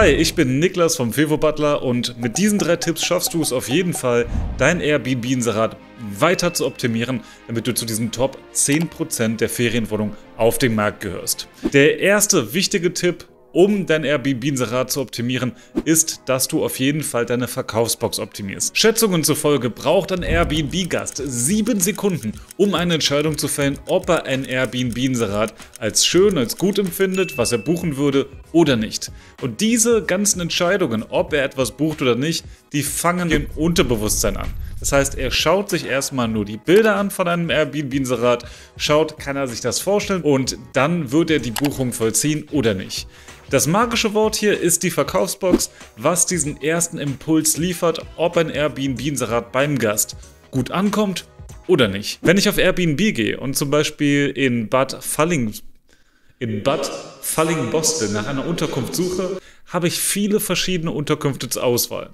Hi, ich bin Niklas vom Fevo Butler und mit diesen drei Tipps schaffst du es auf jeden Fall, dein Airbnb-Inserat weiter zu optimieren, damit du zu diesen Top 10% der Ferienwohnungen auf dem Markt gehörst. Der erste wichtige Tipp um dein Airbnb-Inserat zu optimieren, ist, dass du auf jeden Fall deine Verkaufsbox optimierst. Schätzungen zufolge braucht ein Airbnb-Gast sieben Sekunden, um eine Entscheidung zu fällen, ob er ein Airbnb-Inserat als schön, als gut empfindet, was er buchen würde oder nicht. Und diese ganzen Entscheidungen, ob er etwas bucht oder nicht, die fangen im Unterbewusstsein an. Das heißt, er schaut sich erstmal nur die Bilder an von einem Airbnb-Inserat, schaut, kann er sich das vorstellen und dann wird er die Buchung vollziehen oder nicht. Das magische Wort hier ist die Verkaufsbox, was diesen ersten Impuls liefert, ob ein Airbnb-Inserat beim Gast gut ankommt oder nicht. Wenn ich auf Airbnb gehe und zum Beispiel in Bad Falling in Bad Fallingbostel nach einer Unterkunft suche, habe ich viele verschiedene Unterkünfte zur Auswahl.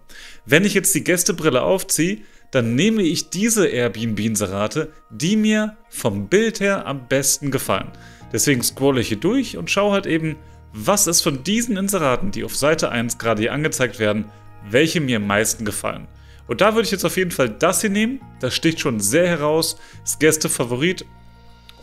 Wenn ich jetzt die Gästebrille aufziehe, dann nehme ich diese Airbnb-Inserate, die mir vom Bild her am besten gefallen. Deswegen scrolle ich hier durch und schaue halt eben, was ist von diesen Inseraten, die auf Seite 1 gerade hier angezeigt werden, welche mir am meisten gefallen. Und da würde ich jetzt auf jeden Fall das hier nehmen. Das sticht schon sehr heraus. Ist Gästefavorit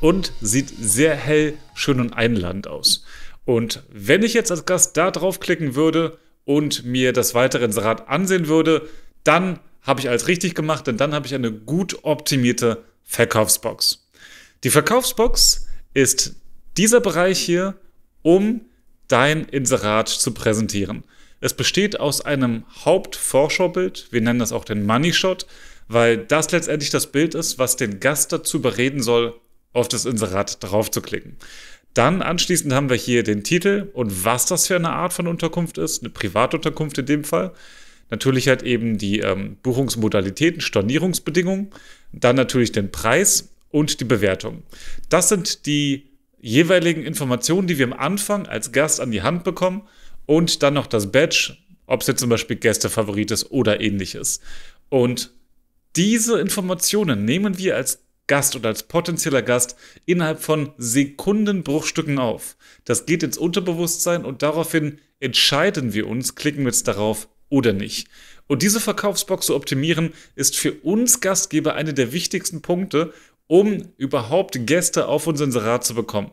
und sieht sehr hell, schön und einladend aus. Und wenn ich jetzt als Gast da draufklicken würde und mir das weitere Inserat ansehen würde, dann habe ich alles richtig gemacht, denn dann habe ich eine gut optimierte Verkaufsbox. Die Verkaufsbox ist dieser Bereich hier, um dein Inserat zu präsentieren. Es besteht aus einem Hauptvorschaubild, wir nennen das auch den Money Shot, weil das letztendlich das Bild ist, was den Gast dazu bereden soll, auf das Inserat draufzuklicken. Dann anschließend haben wir hier den Titel und was das für eine Art von Unterkunft ist, eine Privatunterkunft in dem Fall. Natürlich halt eben die ähm, Buchungsmodalitäten, Stornierungsbedingungen, dann natürlich den Preis und die Bewertung. Das sind die jeweiligen Informationen, die wir am Anfang als Gast an die Hand bekommen und dann noch das Badge, ob es jetzt zum Beispiel Gästefavorit ist oder ähnliches. Und diese Informationen nehmen wir als Gast oder als potenzieller Gast innerhalb von Sekundenbruchstücken auf. Das geht ins Unterbewusstsein und daraufhin entscheiden wir uns, klicken wir jetzt darauf oder nicht. Und diese Verkaufsbox zu optimieren, ist für uns Gastgeber eine der wichtigsten Punkte, um überhaupt Gäste auf unser Inserat zu bekommen.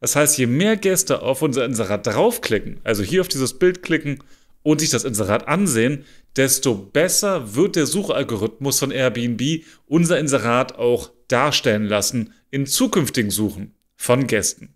Das heißt, je mehr Gäste auf unser Inserat draufklicken, also hier auf dieses Bild klicken und sich das Inserat ansehen, desto besser wird der Suchalgorithmus von Airbnb unser Inserat auch darstellen lassen in zukünftigen Suchen von Gästen.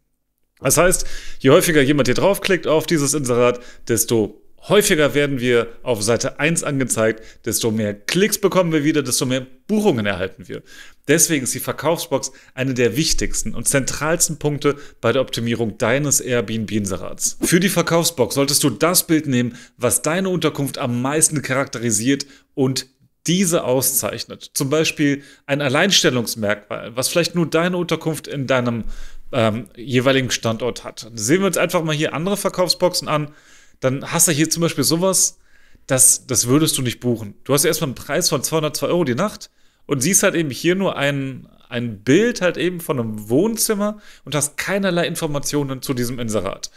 Das heißt, je häufiger jemand hier draufklickt auf dieses Inserat, desto häufiger werden wir auf Seite 1 angezeigt, desto mehr Klicks bekommen wir wieder, desto mehr Buchungen erhalten wir. Deswegen ist die Verkaufsbox eine der wichtigsten und zentralsten Punkte bei der Optimierung deines Airbnb-Inserats. Für die Verkaufsbox solltest du das Bild nehmen, was deine Unterkunft am meisten charakterisiert und diese auszeichnet. Zum Beispiel ein Alleinstellungsmerkmal, was vielleicht nur deine Unterkunft in deinem ähm, jeweiligen Standort hat. Sehen wir uns einfach mal hier andere Verkaufsboxen an dann hast du hier zum Beispiel sowas, das, das würdest du nicht buchen. Du hast ja erstmal einen Preis von 202 Euro die Nacht und siehst halt eben hier nur ein, ein Bild halt eben von einem Wohnzimmer und hast keinerlei Informationen zu diesem Inserat.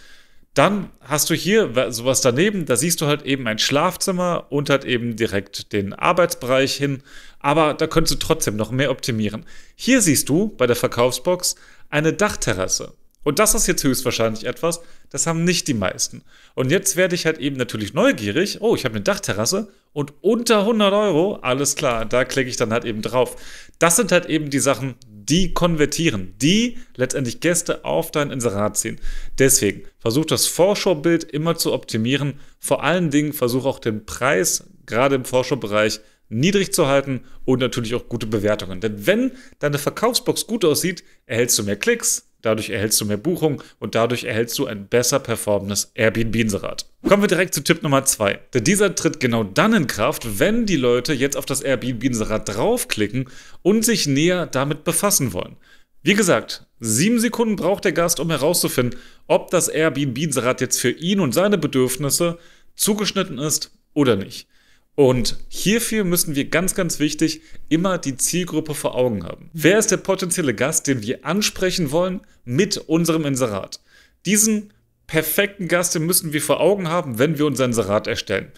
Dann hast du hier sowas daneben, da siehst du halt eben ein Schlafzimmer und halt eben direkt den Arbeitsbereich hin, aber da könntest du trotzdem noch mehr optimieren. Hier siehst du bei der Verkaufsbox eine Dachterrasse. Und das ist jetzt höchstwahrscheinlich etwas, das haben nicht die meisten. Und jetzt werde ich halt eben natürlich neugierig. Oh, ich habe eine Dachterrasse und unter 100 Euro, alles klar, da klicke ich dann halt eben drauf. Das sind halt eben die Sachen, die konvertieren, die letztendlich Gäste auf dein Inserat ziehen. Deswegen versuch das Vorschaubild immer zu optimieren. Vor allen Dingen versuch auch den Preis, gerade im Vorschaubereich, niedrig zu halten und natürlich auch gute Bewertungen. Denn wenn deine Verkaufsbox gut aussieht, erhältst du mehr Klicks, Dadurch erhältst du mehr Buchungen und dadurch erhältst du ein besser performendes Airbnb-Inserat. Kommen wir direkt zu Tipp Nummer 2. Denn dieser tritt genau dann in Kraft, wenn die Leute jetzt auf das Airbnb-Inserat draufklicken und sich näher damit befassen wollen. Wie gesagt, sieben Sekunden braucht der Gast, um herauszufinden, ob das Airbnb-Inserat jetzt für ihn und seine Bedürfnisse zugeschnitten ist oder nicht. Und hierfür müssen wir ganz, ganz wichtig immer die Zielgruppe vor Augen haben. Wer ist der potenzielle Gast, den wir ansprechen wollen mit unserem Inserat? Diesen perfekten Gast den müssen wir vor Augen haben, wenn wir unser Inserat erstellen.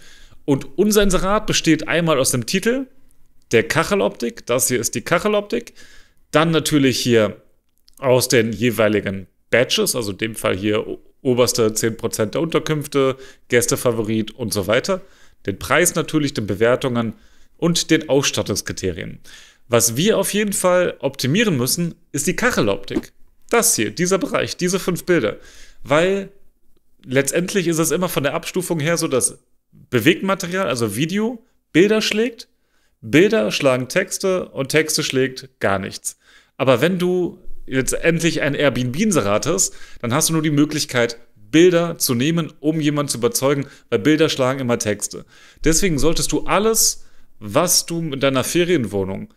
Und unser Inserat besteht einmal aus dem Titel, der Kacheloptik, das hier ist die Kacheloptik, dann natürlich hier aus den jeweiligen Badges, also in dem Fall hier oberste 10% der Unterkünfte, Gästefavorit und so weiter den Preis natürlich, den Bewertungen und den Ausstattungskriterien. Was wir auf jeden Fall optimieren müssen, ist die Kacheloptik. Das hier, dieser Bereich, diese fünf Bilder. Weil letztendlich ist es immer von der Abstufung her so, dass Bewegtmaterial, also Video, Bilder schlägt, Bilder schlagen Texte und Texte schlägt gar nichts. Aber wenn du jetzt endlich ein Airbnb-Inserat hast, dann hast du nur die Möglichkeit, Bilder zu nehmen, um jemanden zu überzeugen, weil Bilder schlagen immer Texte. Deswegen solltest du alles, was du in deiner Ferienwohnung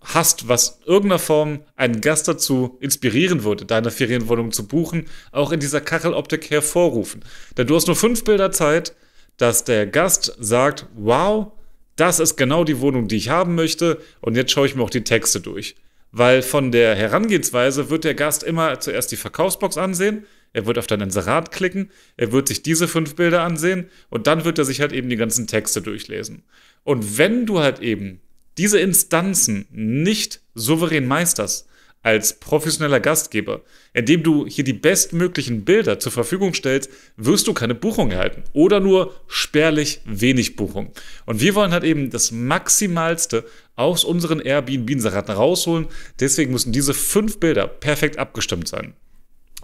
hast, was in irgendeiner Form einen Gast dazu inspirieren würde, deine Ferienwohnung zu buchen, auch in dieser Kacheloptik hervorrufen. Denn du hast nur fünf Bilder Zeit, dass der Gast sagt, wow, das ist genau die Wohnung, die ich haben möchte und jetzt schaue ich mir auch die Texte durch. Weil von der Herangehensweise wird der Gast immer zuerst die Verkaufsbox ansehen, er wird auf dein Inserat klicken, er wird sich diese fünf Bilder ansehen und dann wird er sich halt eben die ganzen Texte durchlesen. Und wenn du halt eben diese Instanzen nicht souverän meisterst, als professioneller Gastgeber, indem du hier die bestmöglichen Bilder zur Verfügung stellst, wirst du keine Buchung erhalten oder nur spärlich wenig Buchung. Und wir wollen halt eben das Maximalste aus unseren airbnb inseraten rausholen. Deswegen müssen diese fünf Bilder perfekt abgestimmt sein.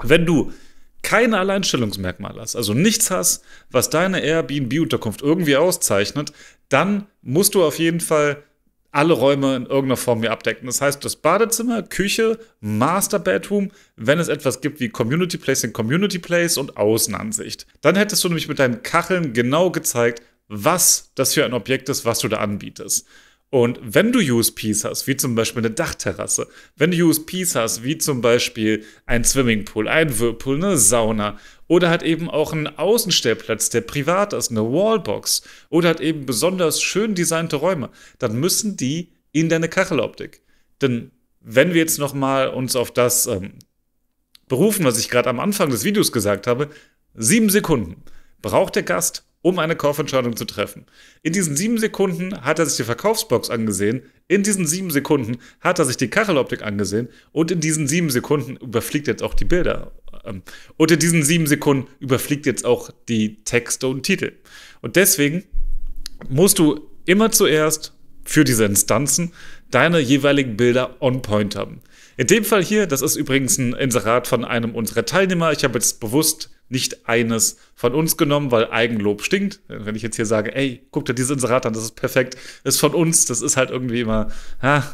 Wenn du keine Alleinstellungsmerkmale hast, also nichts hast, was deine Airbnb-Unterkunft irgendwie auszeichnet, dann musst du auf jeden Fall alle Räume in irgendeiner Form hier abdecken. Das heißt, das Badezimmer, Küche, Master Bedroom, wenn es etwas gibt wie Community Place in Community Place und Außenansicht. Dann hättest du nämlich mit deinen Kacheln genau gezeigt, was das für ein Objekt ist, was du da anbietest. Und wenn du USPs hast, wie zum Beispiel eine Dachterrasse, wenn du USPs hast, wie zum Beispiel ein Swimmingpool, ein Whirlpool, eine Sauna oder hat eben auch einen Außenstellplatz, der privat ist, eine Wallbox oder hat eben besonders schön designte Räume, dann müssen die in deine Kacheloptik. Denn wenn wir jetzt nochmal uns auf das ähm, berufen, was ich gerade am Anfang des Videos gesagt habe, sieben Sekunden braucht der Gast, um eine Kaufentscheidung zu treffen. In diesen sieben Sekunden hat er sich die Verkaufsbox angesehen, in diesen sieben Sekunden hat er sich die Kacheloptik angesehen und in diesen sieben Sekunden überfliegt jetzt auch die Bilder. Ähm, und in diesen sieben Sekunden überfliegt jetzt auch die Texte und Titel. Und deswegen musst du immer zuerst für diese Instanzen deine jeweiligen Bilder on point haben. In dem Fall hier, das ist übrigens ein Inserat von einem unserer Teilnehmer. Ich habe jetzt bewusst nicht eines von uns genommen, weil Eigenlob stinkt. Wenn ich jetzt hier sage, ey, guck dir dieses Inserat an, das ist perfekt, ist von uns, das ist halt irgendwie immer, ha,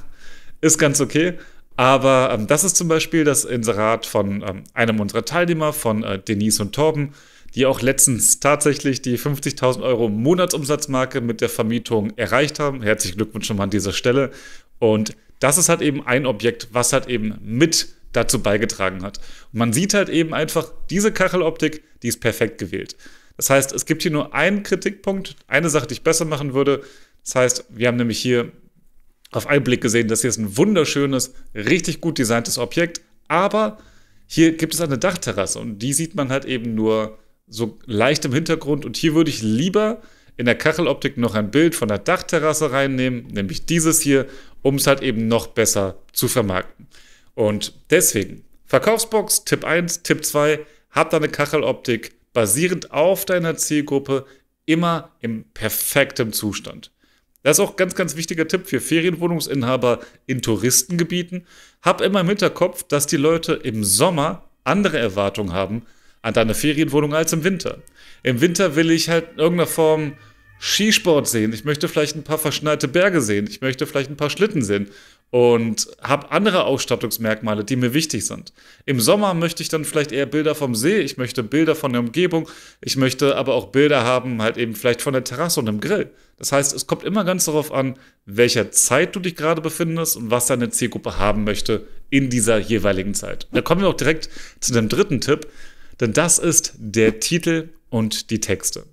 ist ganz okay. Aber ähm, das ist zum Beispiel das Inserat von ähm, einem unserer Teilnehmer, von äh, Denise und Torben, die auch letztens tatsächlich die 50.000 Euro Monatsumsatzmarke mit der Vermietung erreicht haben. Herzlichen Glückwunsch schon mal an dieser Stelle. Und das ist halt eben ein Objekt, was halt eben mit dazu beigetragen hat. Und man sieht halt eben einfach, diese Kacheloptik, die ist perfekt gewählt. Das heißt, es gibt hier nur einen Kritikpunkt, eine Sache, die ich besser machen würde. Das heißt, wir haben nämlich hier auf einen Blick gesehen, dass hier ist ein wunderschönes, richtig gut designtes Objekt, aber hier gibt es eine Dachterrasse und die sieht man halt eben nur so leicht im Hintergrund und hier würde ich lieber in der Kacheloptik noch ein Bild von der Dachterrasse reinnehmen, nämlich dieses hier, um es halt eben noch besser zu vermarkten. Und deswegen, Verkaufsbox, Tipp 1, Tipp 2, hab deine Kacheloptik basierend auf deiner Zielgruppe immer im perfekten Zustand. Das ist auch ein ganz, ganz wichtiger Tipp für Ferienwohnungsinhaber in Touristengebieten. Hab immer im Hinterkopf, dass die Leute im Sommer andere Erwartungen haben an deine Ferienwohnung als im Winter. Im Winter will ich halt in irgendeiner Form Skisport sehen. Ich möchte vielleicht ein paar verschneite Berge sehen. Ich möchte vielleicht ein paar Schlitten sehen und habe andere Ausstattungsmerkmale, die mir wichtig sind. Im Sommer möchte ich dann vielleicht eher Bilder vom See, ich möchte Bilder von der Umgebung, ich möchte aber auch Bilder haben, halt eben vielleicht von der Terrasse und dem Grill. Das heißt, es kommt immer ganz darauf an, welcher Zeit du dich gerade befindest und was deine Zielgruppe haben möchte in dieser jeweiligen Zeit. Da kommen wir auch direkt zu dem dritten Tipp, denn das ist der Titel und die Texte.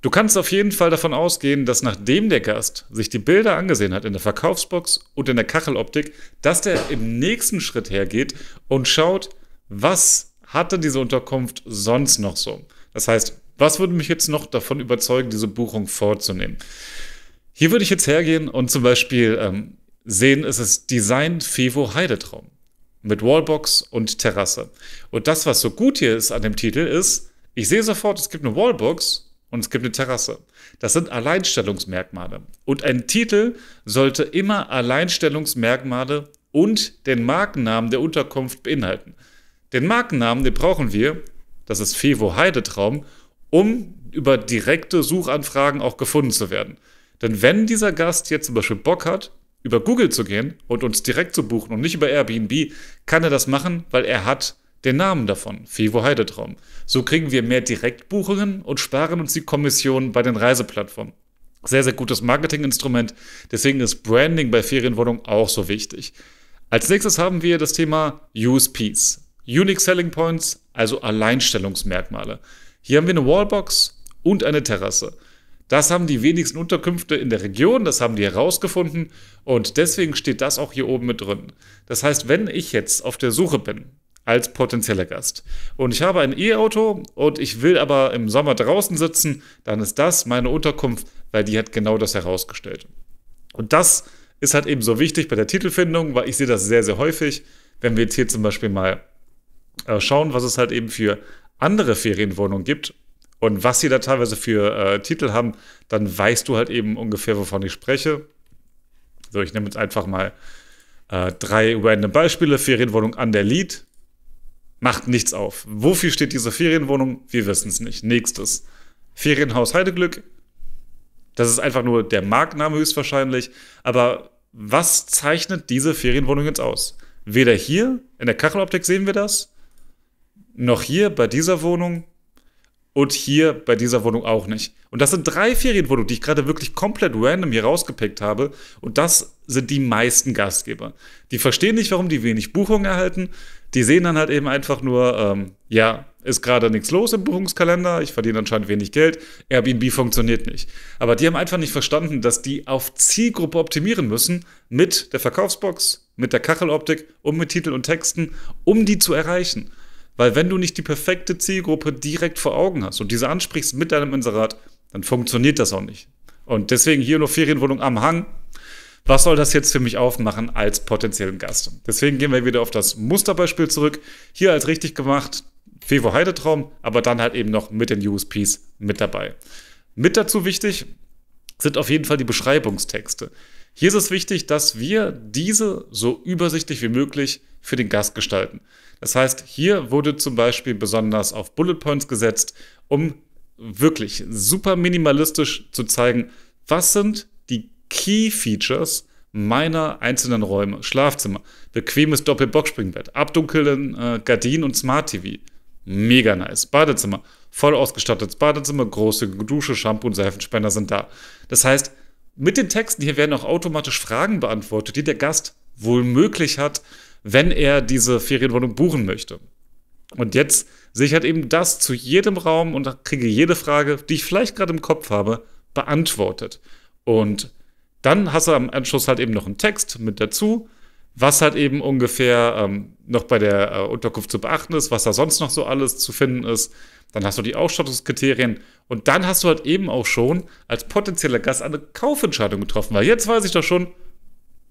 Du kannst auf jeden Fall davon ausgehen, dass nachdem der Gast sich die Bilder angesehen hat in der Verkaufsbox und in der Kacheloptik, dass der im nächsten Schritt hergeht und schaut, was hatte diese Unterkunft sonst noch so? Das heißt, was würde mich jetzt noch davon überzeugen, diese Buchung vorzunehmen? Hier würde ich jetzt hergehen und zum Beispiel ähm, sehen, es ist Design Fevo Heidetraum mit Wallbox und Terrasse. Und das, was so gut hier ist an dem Titel, ist, ich sehe sofort, es gibt eine Wallbox und es gibt eine Terrasse. Das sind Alleinstellungsmerkmale. Und ein Titel sollte immer Alleinstellungsmerkmale und den Markennamen der Unterkunft beinhalten. Den Markennamen, den brauchen wir, das ist Fevo Heidetraum, um über direkte Suchanfragen auch gefunden zu werden. Denn wenn dieser Gast jetzt zum Beispiel Bock hat, über Google zu gehen und uns direkt zu buchen und nicht über Airbnb, kann er das machen, weil er hat den Namen davon, Fivo Heidetraum. So kriegen wir mehr Direktbuchungen und sparen uns die Kommission bei den Reiseplattformen. Sehr, sehr gutes Marketinginstrument. Deswegen ist Branding bei Ferienwohnungen auch so wichtig. Als nächstes haben wir das Thema USPs. Unique Selling Points, also Alleinstellungsmerkmale. Hier haben wir eine Wallbox und eine Terrasse. Das haben die wenigsten Unterkünfte in der Region, das haben die herausgefunden und deswegen steht das auch hier oben mit drin. Das heißt, wenn ich jetzt auf der Suche bin als potenzieller Gast. Und ich habe ein E-Auto und ich will aber im Sommer draußen sitzen, dann ist das meine Unterkunft, weil die hat genau das herausgestellt. Und das ist halt eben so wichtig bei der Titelfindung, weil ich sehe das sehr, sehr häufig, wenn wir jetzt hier zum Beispiel mal äh, schauen, was es halt eben für andere Ferienwohnungen gibt und was sie da teilweise für äh, Titel haben, dann weißt du halt eben ungefähr, wovon ich spreche. So, ich nehme jetzt einfach mal äh, drei random Beispiele. Ferienwohnung an der Lied Macht nichts auf. Wofür steht diese Ferienwohnung? Wir wissen es nicht. Nächstes. Ferienhaus Heideglück. Das ist einfach nur der Markenname höchstwahrscheinlich. Aber was zeichnet diese Ferienwohnung jetzt aus? Weder hier in der Kacheloptik sehen wir das, noch hier bei dieser Wohnung und hier bei dieser Wohnung auch nicht. Und das sind drei Ferienwohnungen, die ich gerade wirklich komplett random hier rausgepickt habe. Und das sind die meisten Gastgeber. Die verstehen nicht, warum die wenig Buchungen erhalten. Die sehen dann halt eben einfach nur, ähm, ja, ist gerade nichts los im Buchungskalender, ich verdiene anscheinend wenig Geld, Airbnb funktioniert nicht. Aber die haben einfach nicht verstanden, dass die auf Zielgruppe optimieren müssen mit der Verkaufsbox, mit der Kacheloptik und mit Titel und Texten, um die zu erreichen. Weil wenn du nicht die perfekte Zielgruppe direkt vor Augen hast und diese ansprichst mit deinem Inserat, dann funktioniert das auch nicht. Und deswegen hier nur Ferienwohnung am Hang. Was soll das jetzt für mich aufmachen als potenziellen Gast? Deswegen gehen wir wieder auf das Musterbeispiel zurück. Hier als richtig gemacht, Fevo Heidetraum, aber dann halt eben noch mit den USPs mit dabei. Mit dazu wichtig sind auf jeden Fall die Beschreibungstexte. Hier ist es wichtig, dass wir diese so übersichtlich wie möglich für den Gast gestalten. Das heißt, hier wurde zum Beispiel besonders auf Bullet Points gesetzt, um wirklich super minimalistisch zu zeigen, was sind die Key Features meiner einzelnen Räume. Schlafzimmer, bequemes Doppelboxspringbett, abdunkeln äh, Gardinen und Smart TV. Mega nice. Badezimmer, voll ausgestattetes Badezimmer, große Dusche, Shampoo und Seifenspender sind da. Das heißt, mit den Texten hier werden auch automatisch Fragen beantwortet, die der Gast wohl möglich hat, wenn er diese Ferienwohnung buchen möchte. Und jetzt sehe ich halt eben das zu jedem Raum und kriege jede Frage, die ich vielleicht gerade im Kopf habe, beantwortet. Und dann hast du am Anschluss halt eben noch einen Text mit dazu, was halt eben ungefähr ähm, noch bei der äh, Unterkunft zu beachten ist, was da sonst noch so alles zu finden ist. Dann hast du die Ausstattungskriterien und dann hast du halt eben auch schon als potenzieller Gast eine Kaufentscheidung getroffen, weil jetzt weiß ich doch schon,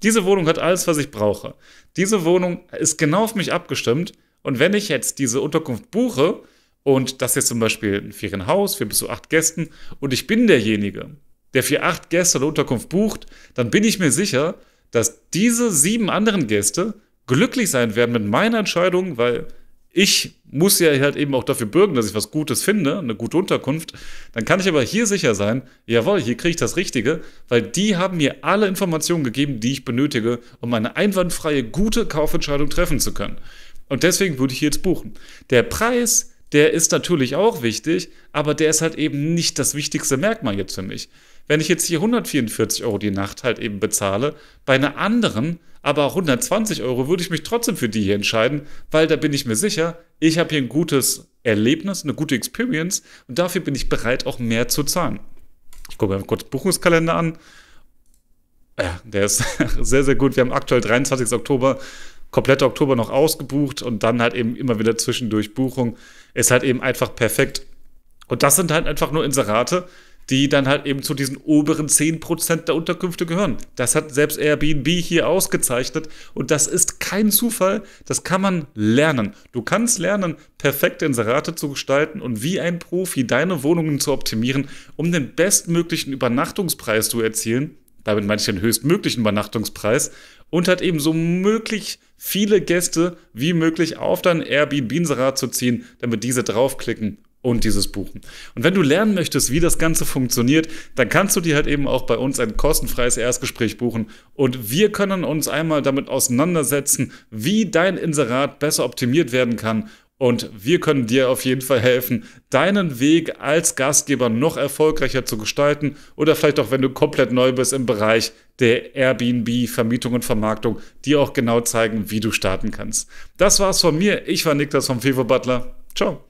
diese Wohnung hat alles, was ich brauche. Diese Wohnung ist genau auf mich abgestimmt und wenn ich jetzt diese Unterkunft buche und das jetzt zum Beispiel ein Ferienhaus, für bis zu acht Gästen und ich bin derjenige, der für acht Gäste eine Unterkunft bucht, dann bin ich mir sicher, dass diese sieben anderen Gäste glücklich sein werden mit meiner Entscheidung, weil ich muss ja halt eben auch dafür bürgen, dass ich was Gutes finde, eine gute Unterkunft. Dann kann ich aber hier sicher sein, jawohl, hier kriege ich das Richtige, weil die haben mir alle Informationen gegeben, die ich benötige, um eine einwandfreie, gute Kaufentscheidung treffen zu können. Und deswegen würde ich jetzt buchen. Der Preis, der ist natürlich auch wichtig, aber der ist halt eben nicht das wichtigste Merkmal jetzt für mich. Wenn ich jetzt hier 144 Euro die Nacht halt eben bezahle, bei einer anderen, aber 120 Euro, würde ich mich trotzdem für die hier entscheiden, weil da bin ich mir sicher, ich habe hier ein gutes Erlebnis, eine gute Experience und dafür bin ich bereit, auch mehr zu zahlen. Ich gucke mir kurz Buchungskalender an. Ja, der ist sehr, sehr gut. Wir haben aktuell 23. Oktober, komplette Oktober noch ausgebucht und dann halt eben immer wieder zwischendurch Buchung. Ist halt eben einfach perfekt. Und das sind halt einfach nur Inserate, die dann halt eben zu diesen oberen 10% der Unterkünfte gehören. Das hat selbst Airbnb hier ausgezeichnet und das ist kein Zufall, das kann man lernen. Du kannst lernen, perfekte Inserate zu gestalten und wie ein Profi deine Wohnungen zu optimieren, um den bestmöglichen Übernachtungspreis zu erzielen, damit meine ich den höchstmöglichen Übernachtungspreis, und halt eben so möglich viele Gäste wie möglich auf dein Airbnb-Inserat zu ziehen, damit diese draufklicken und dieses Buchen. Und wenn du lernen möchtest, wie das Ganze funktioniert, dann kannst du dir halt eben auch bei uns ein kostenfreies Erstgespräch buchen und wir können uns einmal damit auseinandersetzen, wie dein Inserat besser optimiert werden kann und wir können dir auf jeden Fall helfen, deinen Weg als Gastgeber noch erfolgreicher zu gestalten oder vielleicht auch, wenn du komplett neu bist im Bereich der Airbnb Vermietung und Vermarktung, dir auch genau zeigen, wie du starten kannst. Das war's von mir. Ich war Niklas vom Fever Butler. Ciao.